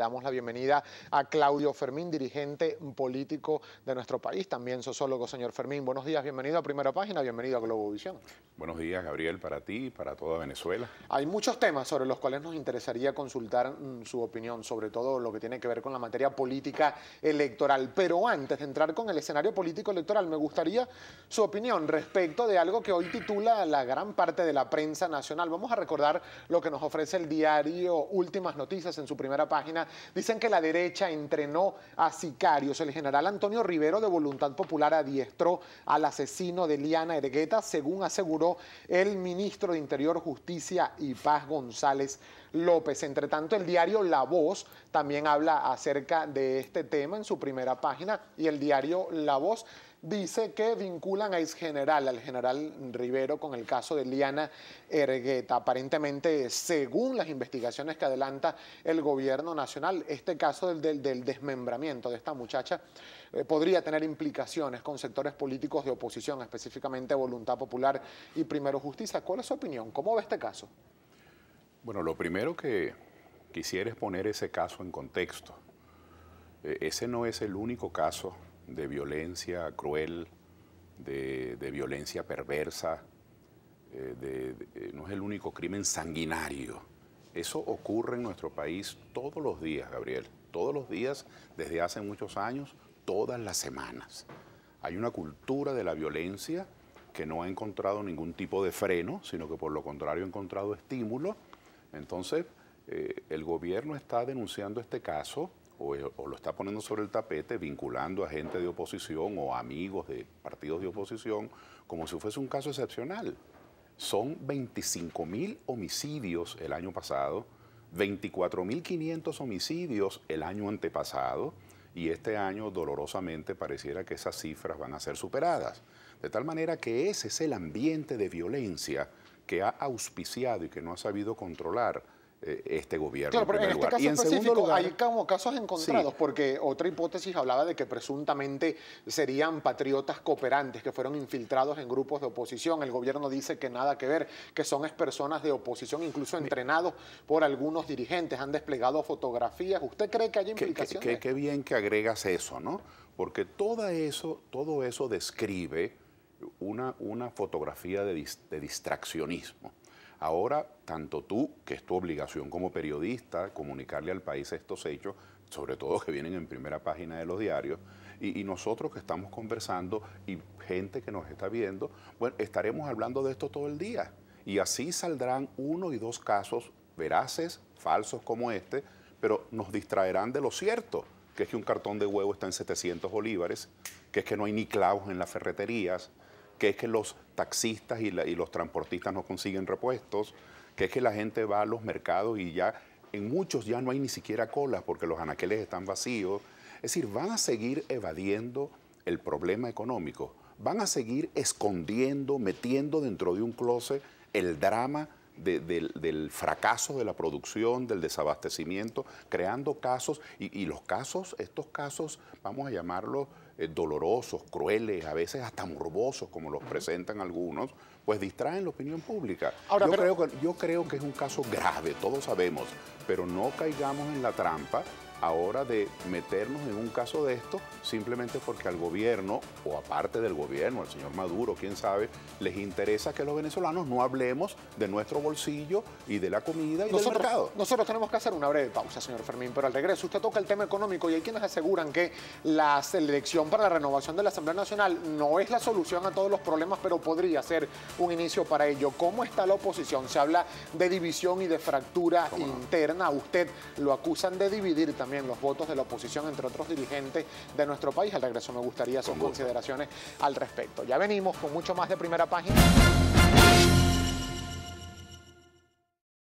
Damos la bienvenida a Claudio Fermín, dirigente político de nuestro país, también sociólogo, señor Fermín. Buenos días, bienvenido a Primera Página, bienvenido a Globovisión. Buenos días, Gabriel, para ti y para toda Venezuela. Hay muchos temas sobre los cuales nos interesaría consultar mm, su opinión, sobre todo lo que tiene que ver con la materia política electoral. Pero antes de entrar con el escenario político electoral, me gustaría su opinión respecto de algo que hoy titula la gran parte de la prensa nacional. Vamos a recordar lo que nos ofrece el diario Últimas Noticias en su primera página Dicen que la derecha entrenó a sicarios. El general Antonio Rivero de Voluntad Popular adiestró al asesino de Liana Ergueta, según aseguró el ministro de Interior, Justicia y Paz González López. Entre tanto, el diario La Voz también habla acerca de este tema en su primera página y el diario La Voz dice que vinculan a general al general Rivero, con el caso de Liana Ergueta. Aparentemente, según las investigaciones que adelanta el gobierno nacional, este caso del, desmembramiento de esta muchacha eh, podría tener implicaciones con sectores políticos de oposición, específicamente Voluntad Popular y Primero Justicia. ¿Cuál es su opinión? ¿Cómo ve este caso? Bueno, lo primero que quisiera es poner ese caso en contexto. E, ese no es el único caso de violencia cruel, de, violencia perversa, eh, no es el único crimen sanguinario. Eso ocurre en nuestro país todos los días, Gabriel, todos los días, desde hace muchos años, todas las semanas. Hay una cultura de la violencia que no ha encontrado ningún tipo de freno, sino que por lo contrario ha encontrado estímulo entonces, eh, el gobierno está denunciando este caso eh, o, lo está poniendo sobre el tapete, vinculando a gente de oposición o amigos de partidos de oposición, como si fuese un caso excepcional. Son 25.000 mil homicidios el año pasado, 24.500 homicidios el año antepasado y este año dolorosamente pareciera que esas cifras van a ser superadas. De tal manera que ese es el ambiente de violencia que ha auspiciado y que no ha sabido controlar eh, este gobierno. Claro, pero en, este caso específico hay como casos encontrados, porque otra hipótesis hablaba de que presuntamente serían patriotas cooperantes que fueron infiltrados en grupos de oposición. El gobierno dice que nada que ver, que son personas de oposición, incluso entrenados por algunos dirigentes, han desplegado fotografías. ¿Usted cree que hay implicaciones? Qué bien que agregas eso, ¿no? Porque todo eso, todo eso describe una, una fotografía de, distraccionismo. Ahora, tanto tú, que es tu obligación como periodista, comunicarle al país estos hechos, sobre todo que vienen en primera página de los diarios, y, nosotros que estamos conversando y gente que nos está viendo, bueno, estaremos hablando de esto todo el día. Y así saldrán uno y dos casos veraces, falsos como este, pero nos distraerán de lo cierto, que es que un cartón de huevo está en 700 bolívares, que es que no hay ni clavos en las ferreterías, que es que los taxistas y, los transportistas no consiguen repuestos, que es que la gente va a los mercados y ya en muchos ya no hay ni siquiera colas porque los anaqueles están vacíos. Es decir, van a seguir evadiendo el problema económico, van a seguir escondiendo, metiendo dentro de un closet el drama del, fracaso de la producción, del desabastecimiento, creando casos, y, y los casos, estos casos, vamos a llamarlos eh, dolorosos, crueles, a veces hasta morbosos, como los presentan algunos, pues distraen la opinión pública. yo, creo que, es un caso grave, todos sabemos, pero no caigamos en la trampa ahora de meternos en un caso de esto simplemente porque al gobierno, o aparte del gobierno, al señor Maduro, quién sabe, les interesa que los venezolanos no hablemos de nuestro bolsillo y de la comida y del mercado. Nosotros tenemos que hacer una breve pausa, señor Fermín, pero al regreso usted toca el tema económico y hay quienes aseguran que la selección para la Renovación de la Asamblea Nacional no es la solución a todos los problemas, pero podría ser un inicio para ello. ¿Cómo está la oposición? Se habla de división y de fractura interna. usted lo acusan de dividir también los votos de la oposición entre otros dirigentes de nuestro país. Al regreso me gustaría sus consideraciones al respecto. Ya venimos con mucho más de primera página.